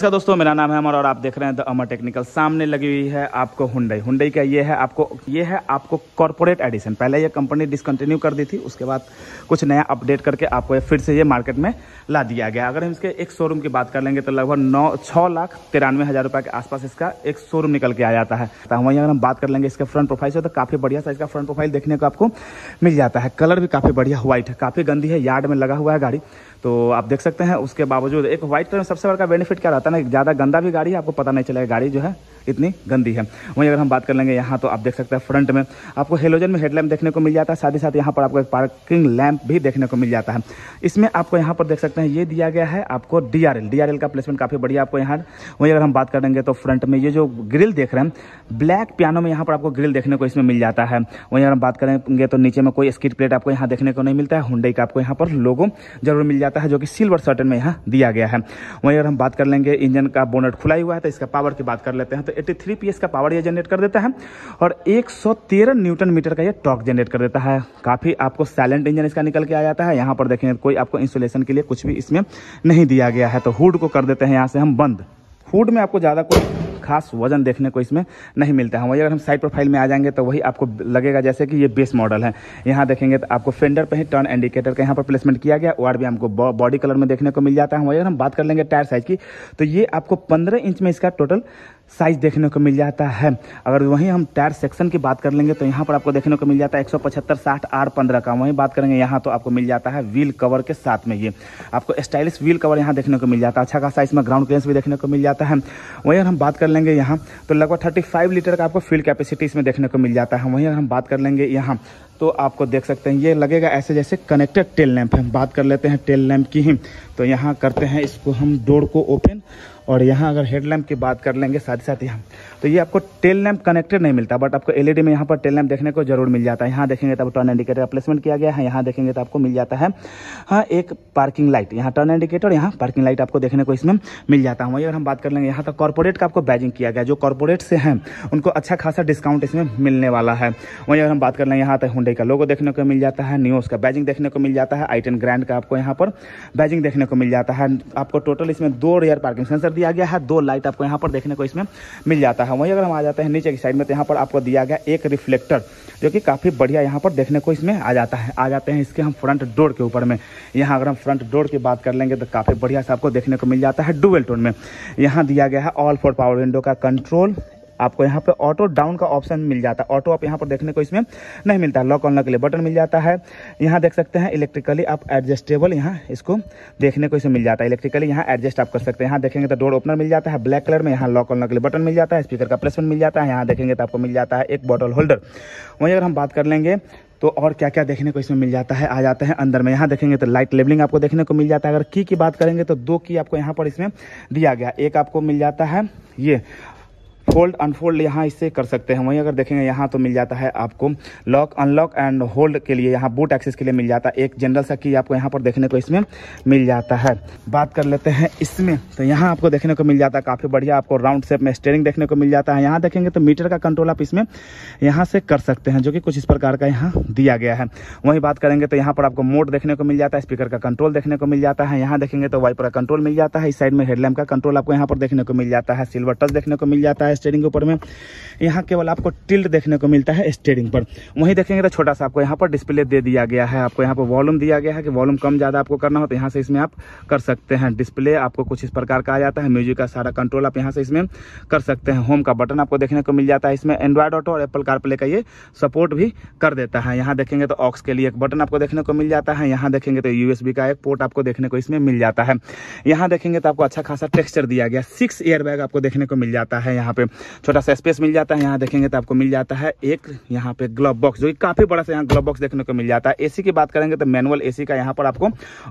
नमस्कार दोस्तों मेरा नाम है अमर और आप देख रहे हैं द अमर टेक्निकल सामने लगी हुई है आपको हुंडई हुंडई का ये है आपको ये है आपको कॉर्पोरेट एडिशन पहले ये कंपनी डिसकंटिन्यू कर दी थी उसके बाद कुछ नया अपडेट करके आपको ये फिर से ये मार्केट में ला दिया गया अगर हम इसके एक शोरूम की बात कर लेंगे तो लगभग नौ छः लाख तिरानवे हज़ार रुपए के आसपास इसका एक शोरूम निकल के आ जाता है तो वहीं अगर हम बात कर लेंगे इसके फ्रंट प्रोफाइल से तो काफ़ी बढ़िया साइज का फ्रंट प्रोफाइल देखने को आपको मिल जाता है कलर भी काफ़ी बढ़िया व्हाइट है काफ़ी गंदी है यार्ड में लगा हुआ है गाड़ी तो आप देख सकते हैं उसके बावजूद एक वाइट कलर में सबसे बड़ा बेनिफिट क्या रहता है ना ज़्यादा गंदा भी गाड़ी है आपको पता नहीं चलेगा गाड़ी जो है इतनी गंदी है वहीं अगर हम बात कर लेंगे यहाँ तो आप देख सकते हैं फ्रंट में आपको हेलोजन में हेडलैम्प देखने को मिल जाता है साथ ही साथ यहाँ पर आपको एक पार्किंग लैम्प भी देखने को मिल जाता है इसमें आपको यहाँ पर देख सकते हैं ये दिया गया है आपको डी आर का प्लेसमेंट काफ़ी बढ़िया आपको यहाँ वहीं अगर हम बात करेंगे तो फ्रंट में ये जो ग्रिल देख रहे हैं ब्लैक पियानो में यहाँ पर आपको ग्रिल देखने को इसमें मिल जाता है वहीं अगर हम बात करेंगे तो नीचे में कोई स्क्रीट प्लेट आपको यहाँ देखने को नहीं मिलता है हुडई का आपको यहाँ पर लोगो जरूर मिल जाता है जो कि सिल्वर सर्टन में यहाँ दिया गया है वहीं अगर हम बात कर लेंगे इंजन का बोनट खुला हुआ है तो इसका पावर की बात कर लेते हैं तो 183 पीएस का पावर ये जनरेट कर देता है और तेरह न्यूटन मीटर का ये टॉक जनरेट कर देता है काफ़ी आपको साइलेंट इंजन इसका निकल के आ जाता है यहाँ पर देखें कोई आपको इंसुलेशन के लिए कुछ भी इसमें नहीं दिया गया है तो हुड को कर देते हैं यहाँ से हम बंद हुड में आपको ज़्यादा कुछ खास वजन देखने को इसमें नहीं मिलता है वही अगर हम साइड प्रोफाइल में आ जाएंगे तो वही आपको लगेगा जैसे कि ये बेस मॉडल है यहाँ देखेंगे तो आपको फेंडर पर ही टर्न इंडिकेटर का यहाँ पर प्लेसमेंट किया गया वार भी हमको बॉडी कलर में देखने को मिल जाता है वही अगर हम बात कर लेंगे टायर साइज की तो ये आपको पंद्रह इंच में इसका टोटल साइज देखने को मिल जाता है अगर वहीं हम टायर सेक्शन की बात कर लेंगे तो यहाँ पर आपको देखने को मिल जाता है एक सौ पचहत्तर साठ आर पंद्रह का वहीं बात करेंगे यहाँ तो आपको मिल जाता है व्हील कवर के साथ में ये आपको स्टाइलिश व्हील कवर यहाँ देखने को मिल जाता है अच्छा खासा इसमें ग्राउंड क्लियरेंस भी देखने को मिल जाता है वहीं हम बात कर लेंगे यहाँ तो लगभग थर्टी फाइव लीटर का आपको फील्ड कैपेसिटी इसमें देखने को मिल जाता है वहीं अगर हम बात कर लेंगे यहाँ तो आपको देख सकते हैं ये लगेगा ऐसे जैसे कनेक्टेड टेल लैम्प है हम बात कर लेते हैं टेल लैम्प की ही तो यहाँ करते हैं इसको हम डोर को ओपन और यहाँ अगर हेड लैम्प की बात कर लेंगे साथ ही साथ यहाँ तो ये आपको टेल लैम्प कनेक्टेड नहीं मिलता बट आपको एलईडी में यहाँ पर टेल लैम्प देखने को जरूर मिल जाता है यहाँ देखेंगे तो टर्न इंडिकेटर प्लेसमेंट किया गया है यहाँ देखेंगे तो आपको मिल जाता है हाँ एक पार्किंग लाइट यहाँ टर्न इंडिकेटर यहाँ पार्किंग लाइट आपको देखने को इसमें मिल जाता है वही अगर हम बात कर लेंगे यहाँ तक तो कॉर्पोरेट का आपको बैजिंग किया गया जो कॉर्पोरेट से हैं उनको अच्छा खासा डिस्काउंट इसमें मिलने वाला है वहीं अगर हम बात कर लें यहाँ तक तो हुडे का लोगो देखने को मिल जाता है न्यूज़ का बैजिंग देखने को मिल जाता है आई ग्रैंड का आपको यहाँ पर बैजिंग देखने को मिल जाता है आपको टोटल इसमें दो रेयर पार्किंग सेंसर दिया गया है दो लाइट आपको यहाँ पर देखने को इसमें मिल जाता है वहीं अगर हम आ जाते हैं नीचे की साइड में तो यहाँ पर आपको दिया गया एक रिफ्लेक्टर जो कि काफ़ी बढ़िया यहाँ पर देखने को इसमें आ जाता है आ जाते हैं इसके हम फ्रंट डोर के ऊपर में यहाँ अगर हम फ्रंट डोर की बात कर लेंगे तो काफ़ी बढ़िया से आपको देखने को मिल जाता है डुबल टोन में यहाँ दिया गया है ऑल फोर पावर विंडो का कंट्रोल आपको यहाँ पर ऑटो डाउन का ऑप्शन मिल जाता है ऑटो आप यहाँ पर देखने को इसमें नहीं मिलता है लॉक ऑन के लिए बटन मिल जाता है यहाँ देख सकते हैं इलेक्ट्रिकली आप एडजस्टेबल यहाँ इसको देखने को इसे मिल जाता है इलेक्ट्रिकली यहाँ एडजस्ट आप कर सकते हैं यहाँ देखेंगे तो डोर ओपनर मिल जाता है ब्लैक कलर में यहाँ लॉक ऑन के लिए बटन मिल जाता है स्पीकर का प्लेसमेंट मिल जाता है यहाँ देखेंगे तो आपको मिल जाता है एक बॉटल होल्डर वहीं अगर हम बात कर लेंगे तो और क्या क्या देखने को इसमें मिल जाता है आ जाते हैं अंदर में यहाँ देखेंगे तो लाइट लेवलिंग आपको देखने को मिल जाता है अगर की की बात करेंगे तो दो की आपको यहाँ पर इसमें दिया गया एक आपको मिल जाता है ये फोल्ड अनफोल्ड यहाँ इससे कर सकते हैं वहीं अगर देखेंगे यहाँ तो मिल जाता है आपको लॉक अनलॉक एंड होल्ड के लिए यहाँ बूट एक्सेस के लिए मिल जाता है एक जनरल सा की आपको यहाँ पर देखने को इसमें मिल जाता है बात कर लेते हैं इसमें तो यहाँ आपको देखने को मिल जाता है काफ़ी बढ़िया आपको राउंड शेप में स्टेयरिंग देखने को मिल जाता है यहाँ देखेंगे तो मीटर का कंट्रोल आप इसमें यहाँ से कर सकते हैं जो कि कुछ इस प्रकार का यहाँ दिया गया है वहीं बात करेंगे तो यहाँ पर आपको मोड देखने को मिल जाता है स्पीकर का कंट्रोल देखने को मिल जाता है यहाँ देखेंगे तो वाइपर का कंट्रोल मिल जाता है इस साइड में हेडलैम्प का कंट्रोल आपको यहाँ पर देखने को मिल जाता है सिल्वर टच देखने को मिल जाता है स्टेयरिंग के ऊपर में यहाँ केवल आपको टिल्ट देखने को मिलता है स्टेयरिंग पर वहीं देखेंगे तो छोटा सा आपको यहाँ पर डिस्प्ले दे दिया गया है आपको यहाँ पर वॉल्यूम दिया गया है कि वॉल्यूम कम ज़्यादा आपको करना हो तो यहाँ से इसमें आप कर सकते हैं डिस्प्ले आपको कुछ इस प्रकार का आ जाता है म्यूजिक का सारा कंट्रोल आप यहाँ से इसमें कर सकते हैं होम का बटन आपको देखने को मिल जाता है इसमें एंड्रॉयड ऑटो और एप्पल कारप्ले का ये सपोर्ट भी कर देता है यहाँ देखेंगे तो ऑक्स के लिए एक बटन आपको देखने को मिल जाता है यहाँ देखेंगे तो यू का एक पोर्ट आपको देखने को इसमें मिल जाता है यहाँ देखेंगे तो आपको अच्छा खासा टेक्स्चर दिया गया सिक्स एयर आपको देखने को मिल जाता है यहाँ पे छोटा सा स्पेस मिल जाता है यहाँ देखेंगे तो आपको मिल जाता है एक यहाँ पे ग्लव बॉक्स जो कि काफ़ी बड़ा सा यहाँ ग्लव बॉक्स देखने को मिल जाता है एसी की बात करेंगे तो मैनुअल एसी का यहाँ पर आपको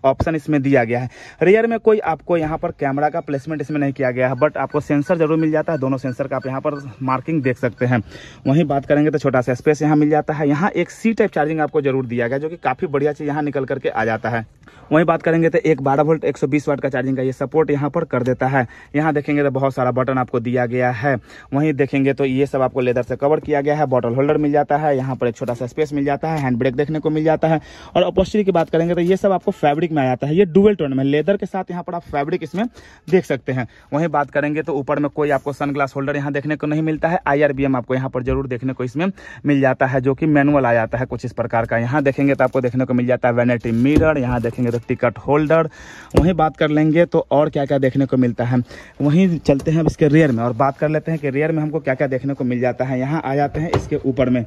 ऑप्शन इसमें दिया गया है रियर में कोई आपको यहाँ पर कैमरा का प्लेसमेंट इसमें नहीं किया गया है बट आपको सेंसर जरूर मिल जाता है दोनों सेंसर का आप यहाँ पर मार्किंग देख सकते हैं वहीं बात करेंगे तो छोटा सा स्पेस यहाँ मिल जाता है यहाँ एक सी टाइप चार्जिंग आपको जरूर दिया गया जो कि काफ़ी बढ़िया चीज़ यहाँ निकल करके आ जाता है वहीं बात करेंगे तो एक बारह वोल्ट एक वाट का चार्जिंग का ये सपोर्ट यहाँ पर कर देता है यहाँ देखेंगे तो बहुत सारा बटन आपको दिया गया है वहीं देखेंगे तो ये सब आपको लेदर से कवर किया गया है बॉटल होल्डर मिल जाता है यहाँ पर एक छोटा सा स्पेस मिल जाता है हैंड ब्रेक देखने को मिल जाता है और अपोस्टरी की बात करेंगे तो ये सब आपको फैब्रिक में आ जाता है ये डुबल टोन में लेदर के साथ यहाँ पर आप फैब्रिक इसमें देख सकते हैं वहीं बात करेंगे तो ऊपर में कोई आपको सनग्लास होल्डर यहाँ देखने को नहीं मिलता है आई आपको यहाँ पर जरूर देखने को इसमें मिल जाता है जो कि मैनुअल आ जाता है कुछ इस प्रकार का यहाँ देखेंगे तो आपको देखने को मिल जाता है वेनेटी मिरर यहाँ देखेंगे देखेंगे तो टिकट होल्डर वहीं बात कर लेंगे तो और क्या क्या देखने को मिलता है वहीं चलते हैं अब इसके रियर में और बात कर लेते हैं कि रियर में हमको क्या क्या देखने को मिल जाता है यहाँ आ जाते हैं इसके ऊपर में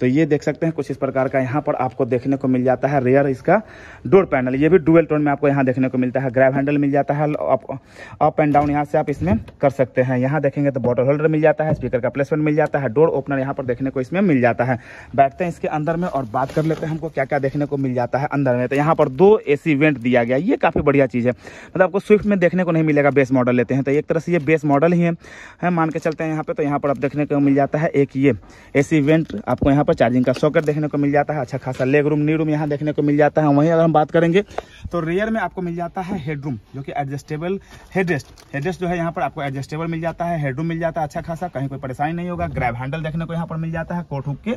तो ये देख सकते हैं कुछ इस प्रकार का यहाँ पर आपको देखने को मिल जाता है रेयर इसका डोर पैनल ये भी डुअल टोन में आपको यहाँ देखने को मिलता है ग्रैब हैंडल मिल जाता है अप एंड डाउन यहाँ से आप इसमें कर सकते हैं यहाँ देखेंगे तो बॉटल होल्डर मिल जाता है स्पीकर का प्लेसमेंट मिल जाता है डोर ओपनर यहाँ पर देखने को इसमें मिल जाता है बैठते हैं इसके अंदर में और बात कर लेते हैं हमको क्या क्या देखने को मिल जाता है अंदर में तो यहाँ पर दो ए वेंट दिया गया ये काफ़ी बढ़िया चीज़ है मतलब आपको स्विफ्ट में देखने को नहीं मिलेगा बेस मॉडल लेते हैं तो एक तरह से ये बेस मॉडल ही है मान के चलते हैं यहाँ पर तो यहाँ पर आप देखने को मिल जाता है एक ये ए वेंट आपको यहाँ यहाँ पर चार्जिंग का सॉकेट देखने को मिल जाता है अच्छा खासा लेग रूम नी रूम यहाँ देखने को मिल जाता है वहीं अगर हम बात करेंगे तो रियर में आपको मिल जाता है हेड रूम जो कि एडजस्टेबल हेडरेस्ट हेडरेस्ट जो है यहाँ पर आपको एडजस्टेबल मिल जाता है हेडरूम मिल जाता है अच्छा खासा कहीं कोई परेशानी नहीं होगा ग्रैब हैंडल देखने को यहाँ पर मिल जाता है कोट के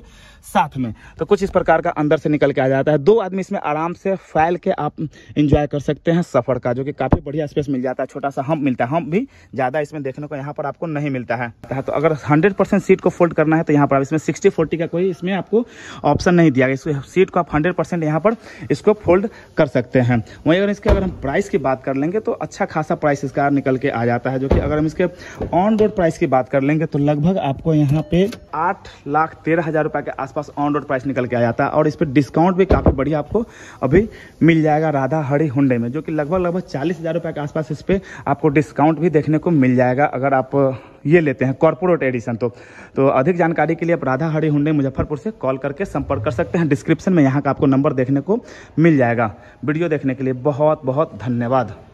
साथ में तो कुछ इस प्रकार का अंदर से निकल के आ जाता है दो आदमी इसमें आराम से फैल के आप इंजॉय कर सकते हैं सफ़र का जो कि काफ़ी बढ़िया स्पेस मिल जाता है छोटा सा हम मिलता है हम भी ज़्यादा इसमें देखने को यहाँ पर आपको नहीं मिलता है तो अगर हंड्रेड सीट को फोल्ड करना है तो यहाँ पर इसमें सिक्सटी फोर्टी का कोई इसमें आपको ऑप्शन नहीं दिया गया इसको सीट को आप हंड्रेड परसेंट यहाँ पर इसको फोल्ड कर सकते हैं वहीं अगर इसके अगर हम प्राइस की बात कर लेंगे तो अच्छा खासा प्राइस इसका निकल के आ जाता है जो कि अगर हम इसके ऑन रोड प्राइस की बात कर लेंगे तो लगभग आपको यहाँ पे आठ लाख तेरह हज़ार रुपए के आसपास ऑन रोड प्राइस निकल के आ जाता है और इस पर डिस्काउंट भी काफ़ी बढ़िया आपको अभी मिल जाएगा राधा हरी हुंडे में जो कि लगभग लगभग चालीस हज़ार रुपए के आसपास इस पर आपको डिस्काउंट भी देखने को मिल जाएगा अगर आप ये लेते हैं कॉर्पोरेट एडिशन तो तो अधिक जानकारी के लिए आप राधा हरी हुंडे मुजफ्फरपुर से कॉल करके संपर्क कर सकते हैं डिस्क्रिप्शन में यहाँ का आपको नंबर देखने को मिल जाएगा वीडियो देखने के लिए बहुत बहुत धन्यवाद